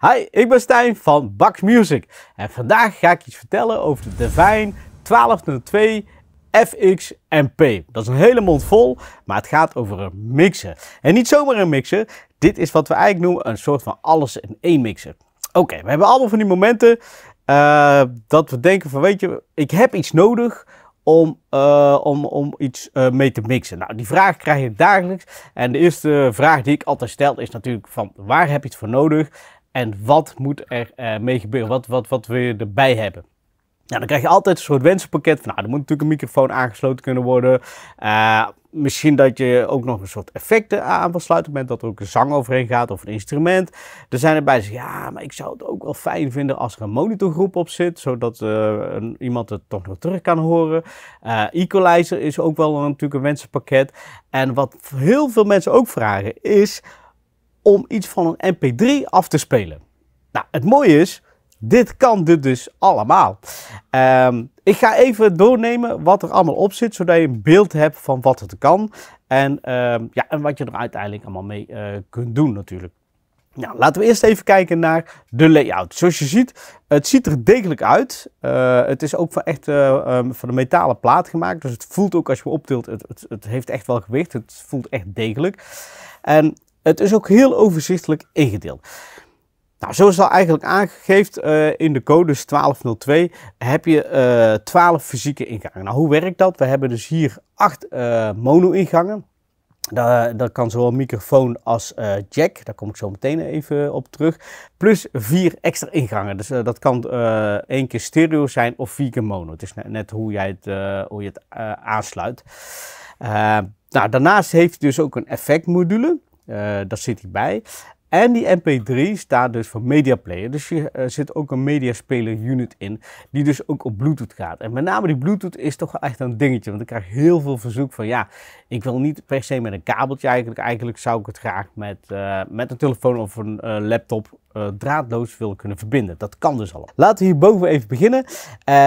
Hi, ik ben Stijn van Bax Music en vandaag ga ik iets vertellen over de Divine 1202 FX MP. Dat is een hele mond vol, maar het gaat over een mixer. En niet zomaar een mixer, dit is wat we eigenlijk noemen een soort van alles in één mixer. Oké, we hebben allemaal van die momenten eh, dat we denken van weet je, ik heb iets nodig om, eh, om, om iets eh, mee te mixen. Nou, die vraag krijg ik dagelijks. En de eerste vraag die ik altijd stel is natuurlijk van waar heb je het voor nodig? En wat moet er eh, mee gebeuren? Wat, wat, wat wil je erbij hebben? Nou, dan krijg je altijd een soort wensenpakket. Van, nou, er moet natuurlijk een microfoon aangesloten kunnen worden. Eh, misschien dat je ook nog een soort effecten aan wil sluiten. Op het moment dat er ook een zang overheen gaat of een instrument. Er zijn erbij zeggen, ja, maar ik zou het ook wel fijn vinden als er een monitorgroep op zit. Zodat eh, iemand het toch nog terug kan horen. equalizer is ook wel een, natuurlijk een wensenpakket. En wat heel veel mensen ook vragen is om iets van een MP3 af te spelen. Nou, het mooie is, dit kan dit dus allemaal. Ehm, ik ga even doornemen wat er allemaal op zit, zodat je een beeld hebt van wat het kan. En, ehm, ja, en wat je er uiteindelijk allemaal mee eh, kunt doen natuurlijk. Nou, laten we eerst even kijken naar de layout. Zoals je ziet, het ziet er degelijk uit. Eh, het is ook van echt eh, ehm, van een metalen plaat gemaakt. Dus het voelt ook als je optilt, het, het, het heeft echt wel gewicht. Het voelt echt degelijk. En het is ook heel overzichtelijk ingedeeld. Nou, zoals al eigenlijk aangegeven eh, in de code, 1202, heb je uh, eh, 12 fysieke ingangen. Nou, hoe werkt dat? We hebben dus hier 8 eh, mono-ingangen. Dat, kan zowel microfoon als jack, daar kom ik zo meteen even op terug. Plus 4 extra ingangen. Dus dat kan uh, één keer stereo zijn of vier keer mono. Het is net, hoe, jij het, hoe je het aansluit. nou, daarnaast heeft je dus ook een effectmodule. Uh, dat zit bij. En die MP3 staat dus voor Media Player. Dus je eh, zit ook een mediaspeler unit in, die dus ook op Bluetooth gaat. En met name die Bluetooth is toch echt een dingetje, want ik krijg heel veel verzoek van ja, ik wil niet per se met een kabeltje eigenlijk. Eigenlijk zou ik het graag met, eh, met een telefoon of een eh, laptop draadloos willen kunnen verbinden. Dat kan dus al. Laten we hierboven even beginnen.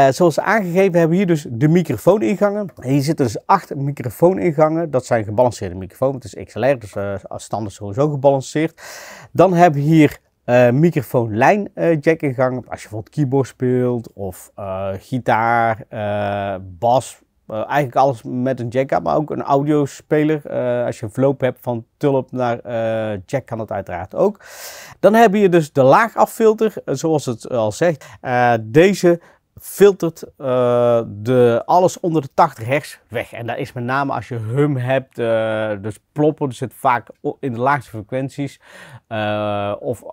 zoals aangegeven hebben we hier dus de microfooningangen. hier zitten dus acht microfooningangen. Dat zijn gebalanceerde microfoons. Het is XLR, dus standaard sowieso gebalanceerd. Dan hebben je hier uh, microfoon-lijn eh, jack ingang. gang. Als je bijvoorbeeld keyboard speelt of eh, gitaar, bas. eigenlijk alles met een jack up maar ook een audiospeler. als je een verloop hebt van tulp naar jack kan dat uiteraard ook. Dan heb je dus de laagaffilter. zoals het al zegt. deze filtert eh, de, alles onder de 80 hertz weg. En dat is met name als je hum hebt, eh, dus ploppen, zit vaak in de laagste frequenties. Eh, of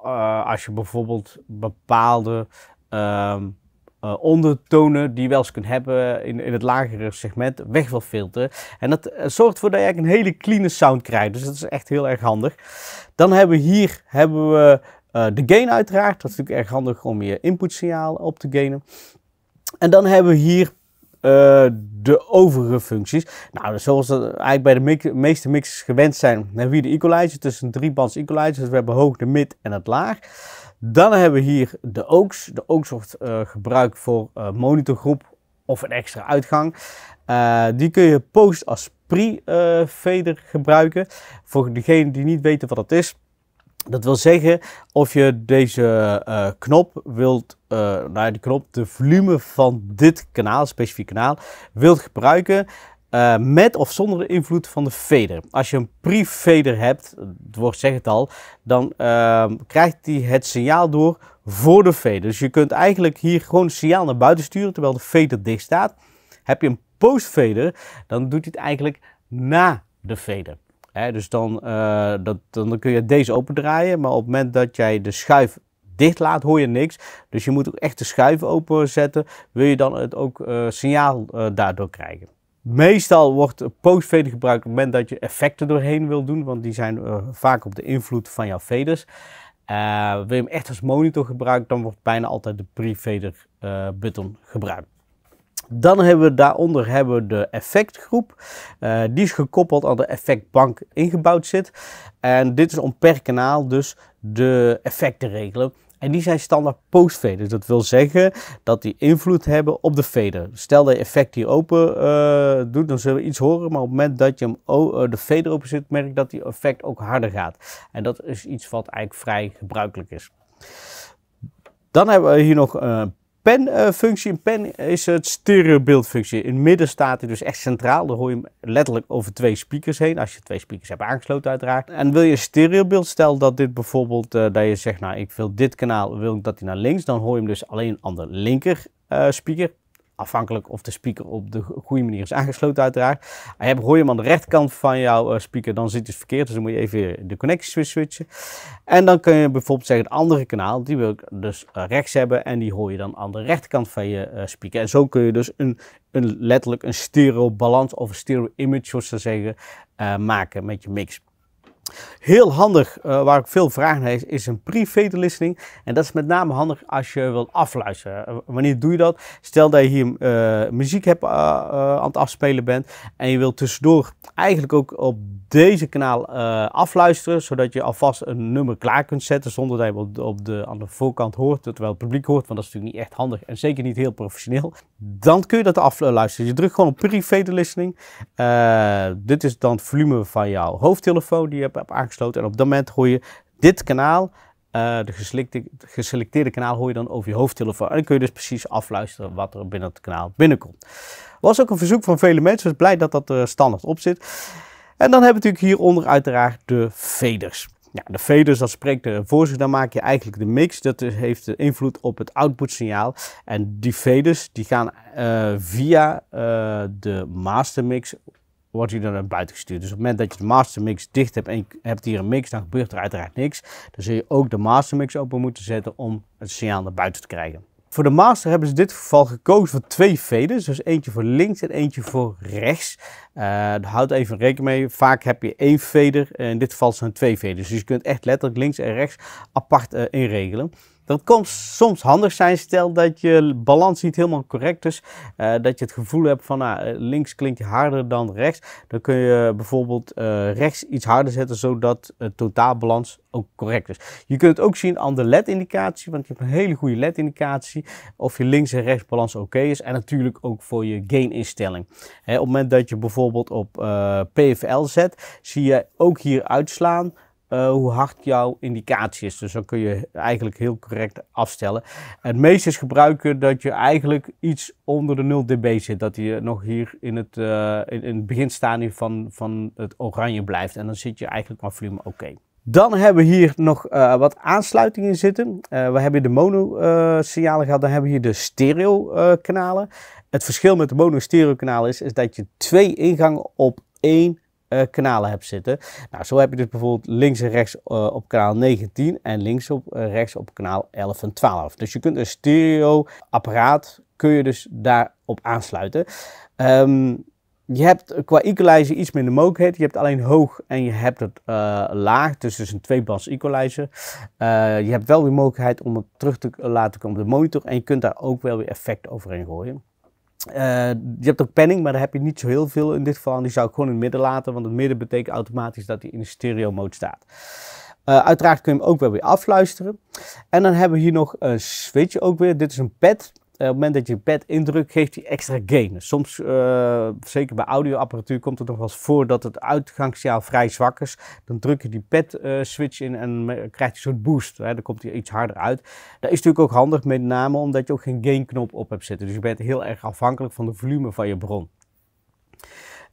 als je bijvoorbeeld bepaalde ehm, ondertonen die je wel eens kunt hebben in, in het lagere segment weg wil filteren. En dat zorgt ervoor dat je een hele clean sound krijgt. Dus dat is echt heel erg handig. Dan hebben we hier hebben we, de gain uiteraard. Dat is natuurlijk erg handig om je inputsignaal op te gainen. En dan hebben we hier eh, de overige functies. Nou, dus zoals we eigenlijk bij de meeste mixers gewend zijn, hebben we hier de equalizer tussen drie bands equalizers. Dus we hebben hoog, de mid en het laag. Dan hebben we hier de aux. De aux wordt eh, gebruikt voor uh, monitorgroep of een extra uitgang. die kun je post als pre-fader gebruiken. Voor degene die niet weten wat dat is. Dat wil zeggen, of je deze eh, knop wilt, eh, nou de knop, de volume van dit kanaal, specifiek kanaal, wilt gebruiken eh, met of zonder de invloed van de veder. Als je een pre-fader hebt, het woord zegt het al, dan ehm, krijgt hij het signaal door voor de fader. Dus je kunt eigenlijk hier gewoon het signaal naar buiten sturen terwijl de veder dicht staat. Heb je een post-fader, dan doet hij het eigenlijk na de fader. Hè, dus dan, eh, dat, dan kun je deze opendraaien, maar op het moment dat jij de schuif dicht laat, hoor je niks. Dus je moet ook echt de schuif openzetten, wil je dan het ook eh, signaal eh, daardoor krijgen. Meestal wordt postveder gebruikt op het moment dat je effecten doorheen wil doen, want die zijn vaak op de invloed van jouw faders. wil je hem echt als monitor gebruiken, dan wordt bijna altijd de pre button gebruikt. Dan hebben we daaronder hebben we de effectgroep. Eh, die is gekoppeld aan de effectbank ingebouwd zit. En dit is om per kanaal dus de effecten regelen. En die zijn standaard post Dus dat wil zeggen dat die invloed hebben op de fader. Stel dat je effect hier open eh, doet, dan zullen we iets horen. Maar op het moment dat je hem eh, de fader open zit, merk dat die effect ook harder gaat. En dat is iets wat eigenlijk vrij gebruikelijk is. Dan hebben we hier nog een penfunctie. Een pen is het stereobeeldfunctie. In het midden staat hij dus echt centraal. Dan hoor je hem letterlijk over twee speakers heen. Als je twee speakers hebt aangesloten uiteraard. En wil je een stereobeeld, stel dat dit bijvoorbeeld, eh, dat je zegt nou ik wil dit kanaal, wil ik dat hij naar links. Dan hoor je hem dus alleen aan de linker eh, speaker afhankelijk of de speaker op de goede manier is aangesloten uiteraard. En heb, hoor je hem aan de rechterkant van jouw eh, speaker, dan zit het verkeerd. Dus dan moet je even de connecties switchen. En dan kun je bijvoorbeeld zeggen, het andere kanaal, die wil ik dus eh, rechts hebben. En die hoor je dan aan de rechterkant van je eh, speaker. En zo kun je dus een, een letterlijk een stereo balans of een stereo image, zoals ze zeggen, maken met je mix. Heel handig, eh, waar ik veel vraag naar is, is een private listening. En dat is met name handig als je wilt afluisteren. Eh, wanneer doe je dat? Stel dat je hier eh, muziek hebt, aan het afspelen bent en je wilt tussendoor eigenlijk ook op deze kanaal afluisteren, zodat je alvast een nummer klaar kunt zetten zonder dat je op de, op voorkant hoort, terwijl het publiek hoort, want dat is natuurlijk niet echt handig en zeker niet heel professioneel. Dan kun je dat afluisteren. Je drukt gewoon op private listening. dit is dan het volume van jouw hoofdtelefoon die je hebt aangesloten. En op dat moment hoor je dit kanaal, eh, de geselecteerde, kanaal, hoor je dan over je hoofdtelefoon. En dan kun je dus precies afluisteren wat er binnen het kanaal binnenkomt. Was ook een verzoek van vele mensen, dus blij dat dat er eh, standaard op zit. En dan hebben we natuurlijk hieronder uiteraard de faders. Ja, de faders, dat spreekt er voor zich. Dan maak je eigenlijk de mix. Dat heeft invloed op het output signaal. En die faders die gaan uh, via uh, de Mix wordt hij dan naar buiten gestuurd. Dus op het moment dat je de mastermix dicht hebt en je hebt hier een mix, dan gebeurt er uiteraard niks. Dan zul je ook de mastermix open moeten zetten om het signaal naar buiten te krijgen. Voor de master hebben ze in dit geval gekozen voor twee faders. Dus eentje voor links en eentje voor rechts. Eh, houd even rekening mee. Vaak heb je één veder. In dit geval zijn twee faders. Dus je kunt echt letterlijk links en rechts apart eh, inregelen dat kan soms handig zijn, stel dat je balans niet helemaal correct is. Eh, dat je het gevoel hebt van nou, eh, links klinkt harder dan rechts. Dan kun je bijvoorbeeld eh, rechts iets harder zetten, zodat de totaalbalans ook correct is. Je kunt het ook zien aan de LED-indicatie, want je hebt een hele goede LED-indicatie. Of je links en rechts balans oké is. En natuurlijk ook voor je gain-instelling. Op het moment dat je bijvoorbeeld op PFL zet, zie je ook hier uitslaan. Eh, hoe hard jouw indicatie is. Dus dan kun je eigenlijk heel correct afstellen. Het meest is gebruiken dat je eigenlijk iets onder de 0 dB zit. Dat je nog hier in het, uh, in, in, beginstadium van, van het oranje blijft. En dan zit je eigenlijk qua volume oké. Dan hebben we hier nog eh, wat aansluitingen zitten. we hebben de mono signalen gehad. Dan hebben we hier de stereo kanalen. Het verschil met de mono stereo kanalen is, is dat je twee ingangen op één eh, kanalen hebt zitten. Nou, zo heb je dus bijvoorbeeld links en rechts eh, op kanaal 19 en links op eh, rechts op kanaal 11 en 12. Dus je kunt een stereo apparaat kun je dus daarop aansluiten. Ehm, je hebt qua equalizer iets minder mogelijkheid. Je hebt alleen hoog en je hebt het laag. Dus dus een tweebands equalizer. je hebt wel weer mogelijkheid om het terug te laten komen op de monitor. En je kunt daar ook wel weer effect overheen gooien. Eh, je hebt ook penning, maar daar heb je niet zo heel veel in dit geval. die zou ik gewoon in het midden laten, want het midden betekent automatisch dat hij in de stereo mode staat. Eh, uiteraard kun je hem ook wel weer afluisteren. En dan hebben we hier nog een switch ook weer. Dit is een pad op het moment dat je pad indrukt, geeft hij extra gain. Soms, eh, zeker bij audioapparatuur, komt het nog wel eens voor dat het uitgangssignaal vrij zwak is. Dan druk je die pad eh, switch in en krijg je zo'n soort boost. Hè? Dan komt hij iets harder uit. Dat is natuurlijk ook handig, met name omdat je ook geen gain knop op hebt zitten. Dus je bent heel erg afhankelijk van de volume van je bron.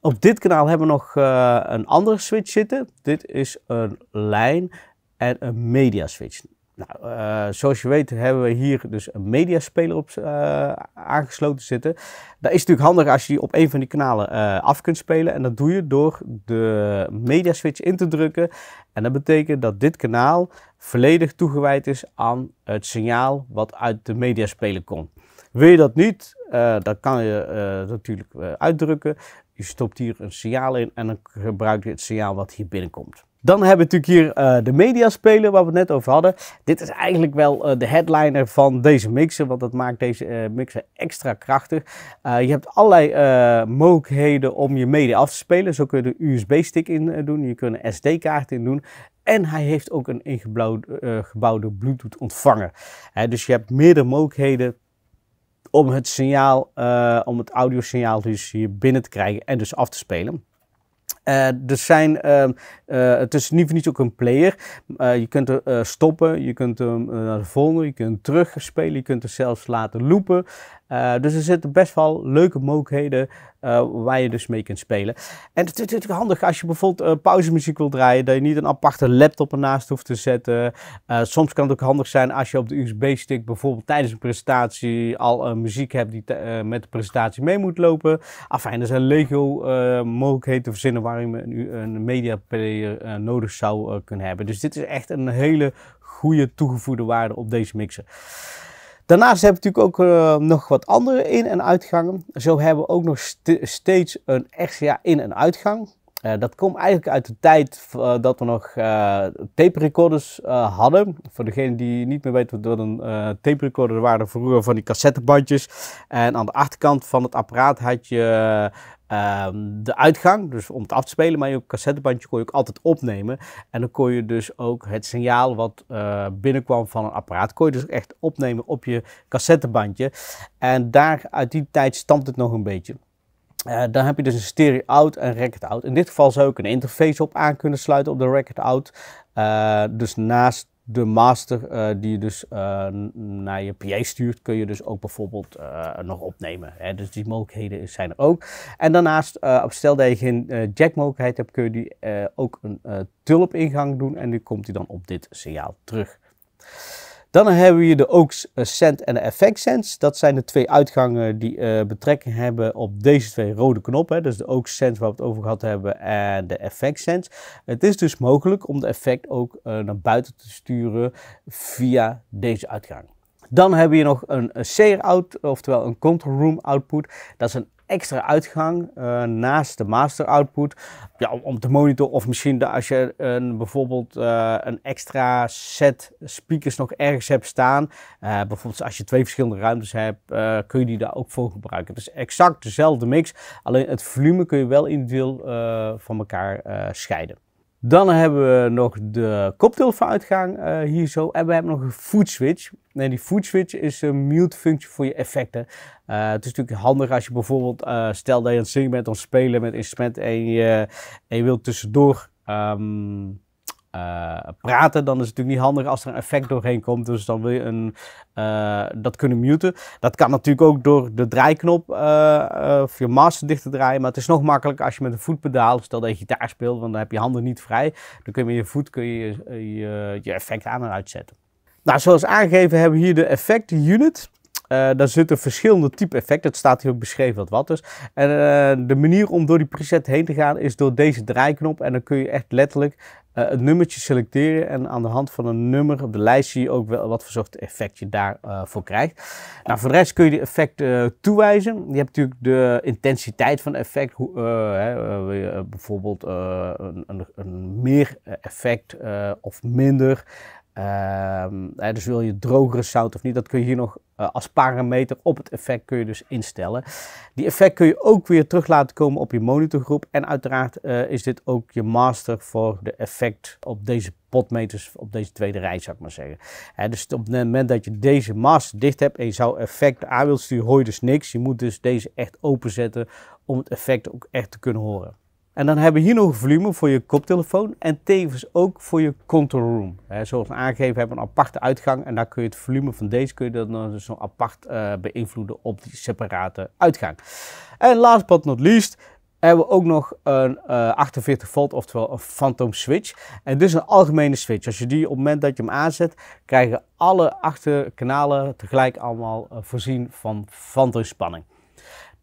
Op dit kanaal hebben we nog eh, een andere switch zitten. Dit is een lijn en een media switch. Nou, eh, zoals je weet hebben we hier dus een mediaspeler op eh, aangesloten zitten. Dat is natuurlijk handig als je op een van die kanalen eh, af kunt spelen. En dat doe je door de mediaswitch in te drukken. En dat betekent dat dit kanaal volledig toegewijd is aan het signaal wat uit de mediaspeler komt. Wil je dat niet, dan kan je natuurlijk uitdrukken. Je stopt hier een signaal in en dan gebruik je het signaal wat hier binnenkomt. Dan hebben we natuurlijk hier uh, de mediaspeler waar we het net over hadden. Dit is eigenlijk wel eh, de headliner van deze mixer, want dat maakt deze eh, mixer extra krachtig. je hebt allerlei mogelijkheden om je media af te spelen. Zo kun je de USB-stick in doen, je kunt een SD-kaart in doen. En hij heeft ook een ingebouwde Bluetooth ontvanger. dus je hebt meerdere mogelijkheden om het signaal, om het audiosignaal dus hier binnen te krijgen en dus af te spelen. Uh, dus zijn, uh, uh, het is niet voor niets ook een player. Eh, je kunt er stoppen, je kunt hem naar de volgende, je kunt hem terugspelen, je kunt hem zelfs laten loopen. Eh, dus er zitten best wel leuke mogelijkheden eh, waar je dus mee kunt spelen. En het is natuurlijk handig als je bijvoorbeeld uh, pauzemuziek wil draaien, dat je niet een aparte laptop ernaast hoeft te zetten. soms kan het ook handig zijn als je op de USB-stick bijvoorbeeld tijdens een presentatie al muziek hebt die met de presentatie mee moet lopen. Afijn, er zijn legio mogelijkheden te verzinnen waar je een, media player nodig zou kunnen hebben. Dus dit is echt een hele goede toegevoegde waarde op deze mixer. Daarnaast hebben we natuurlijk ook eh, nog wat andere in- en uitgangen. Zo hebben we ook nog steeds een extra in- en uitgang. Eh, dat komt eigenlijk uit de tijd eh, dat we nog tape recorders hadden. Voor degene die niet meer weet wat een tape recorder waren, vroeger van die cassettebandjes. En aan de achterkant van het apparaat had je Ehm, de uitgang, dus om het af te spelen, maar je cassettebandje kon je ook altijd opnemen. En dan kon je dus ook het signaal wat eh, binnenkwam van een apparaat, kon je dus echt opnemen op je cassettebandje. En daar uit die tijd stamt het nog een beetje. Eh, dan heb je dus een stereo-out en record-out. In dit geval zou ik een interface op aan kunnen sluiten op de record-out. Eh, dus naast de master eh, die je dus eh, naar je PA stuurt, kun je dus ook bijvoorbeeld eh, nog opnemen. Hè? Dus die mogelijkheden zijn er ook. En daarnaast, stel dat je geen jack-mogelijkheid hebt, kun je die, ook een tulp-ingang doen en nu komt hij dan op dit signaal terug. Dan hebben we de aux eh, send en de effect send. Dat zijn de twee uitgangen die eh, betrekking hebben op deze twee rode knoppen. Dus de aux send waar we het over gehad hebben en de effect send. Het is dus mogelijk om de effect ook eh, naar buiten te sturen via deze uitgang. Dan we hier nog een Sear out oftewel een control room output. Dat is een extra uitgang eh, naast de master output. Ja, om te monitoren of misschien als je een, bijvoorbeeld eh, een extra set speakers nog ergens hebt staan. Eh, bijvoorbeeld als je twee verschillende ruimtes hebt, kun je die daar ook voor gebruiken. Het is dus exact dezelfde mix, alleen het volume kun je wel individueel van elkaar scheiden. Dan hebben we nog de koptelefoonuitgang uh, eh, hier zo. En we hebben nog een food switch. En die food switch is een mute functie voor je effecten. Eh, het is natuurlijk handig als je bijvoorbeeld, uh, stel dat je aan het zingen bent of spelen met instrument en je, en je wilt tussendoor ehm, eh, praten, dan is het natuurlijk niet handig als er een effect doorheen komt. Dus dan wil je een, eh, dat kunnen muten. Dat kan natuurlijk ook door de draaiknop eh, of je master dicht te draaien. Maar het is nog makkelijker als je met een voetpedaal, stel dat je gitaar speelt, want dan heb je handen niet vrij. Dan kun je met je voet kun je, je, je effect aan en uitzetten. Nou, zoals aangegeven hebben we hier de effect unit. Uh, daar zitten verschillende type effecten. Het staat hier ook beschreven wat wat is. Dus. En de manier om door die preset heen te gaan is door deze draaiknop. En dan kun je echt letterlijk uh, het nummertje selecteren en aan de hand van een nummer op de lijst zie je ook wel wat voor soort effect je daarvoor eh, voor krijgt. Nou, voor de rest kun je die effecten eh, toewijzen. Je hebt natuurlijk de intensiteit van effect, hoe, hè, bijvoorbeeld een, een, een, meer effect of minder. Ehm, dus wil je drogere zout of niet, dat kun je hier nog eh, als parameter op het effect kun je dus instellen. Die effect kun je ook weer terug laten komen op je monitorgroep. En uiteraard eh, is dit ook je master voor de effect op deze potmeters, op deze tweede rij zou ik maar zeggen. dus op het moment dat je deze master dicht hebt en je zou effect aan wilt sturen, hoor je dus niks. Je moet dus deze echt openzetten om het effect ook echt te kunnen horen. En dan hebben we hier nog volume voor je koptelefoon en tevens ook voor je control room. zoals aangegeven hebben we een aparte uitgang en daar kun je het volume van deze kun je dan zo apart eh, beïnvloeden op die separate uitgang. En last but not least hebben we ook nog een 48 eh, volt, oftewel een phantom switch. En dus een algemene switch. Als je die op het moment dat je hem aanzet, krijgen alle achterkanalen tegelijk allemaal eh, voorzien van phantom spanning.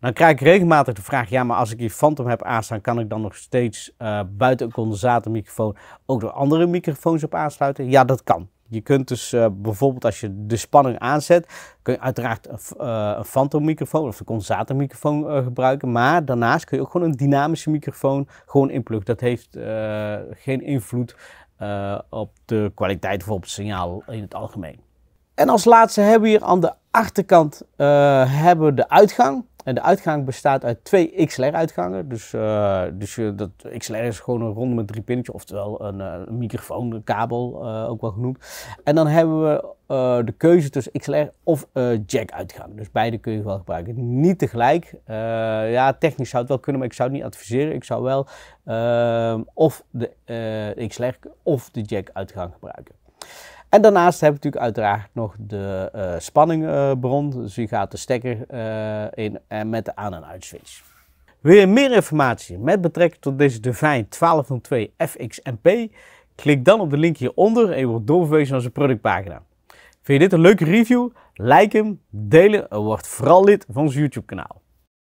Dan krijg ik regelmatig de vraag: ja, maar als ik die Phantom heb aanstaan, kan ik dan nog steeds eh, buiten een condensatormicrofoon ook door andere microfoons op aansluiten? Ja, dat kan. Je kunt dus eh, bijvoorbeeld als je de spanning aanzet, kun je uiteraard een, uh, een Phantom microfoon of een condensatormicrofoon gebruiken. Maar daarnaast kun je ook gewoon een dynamische microfoon gewoon inpluggen. Dat heeft geen invloed op de kwaliteit van het signaal in het algemeen. En als laatste hebben we hier aan de achterkant hebben de uitgang. En de uitgang bestaat uit twee XLR-uitgangen. Dus, eh, dus dat XLR is gewoon een ronde met drie pintjes, oftewel eh, een, microfoon, een kabel eh, ook wel genoemd. En dan hebben we de keuze tussen XLR of jack-uitgang. Dus beide kun je wel gebruiken. Niet tegelijk. ja, technisch zou het wel kunnen, maar ik zou het niet adviseren. Ik zou wel ehm, of de XLR of de jack-uitgang gebruiken. En daarnaast heb je natuurlijk uiteraard nog de eh, spanningbron. dus je gaat de stekker eh, in en eh, met de aan- en uitswitch. Wil je meer informatie met betrekking tot deze Devine 1202 FXMP? Klik dan op de link hieronder en je wordt doorverwezen naar zijn productpagina. Vind je dit een leuke review? Like hem, delen en word vooral lid van ons YouTube kanaal.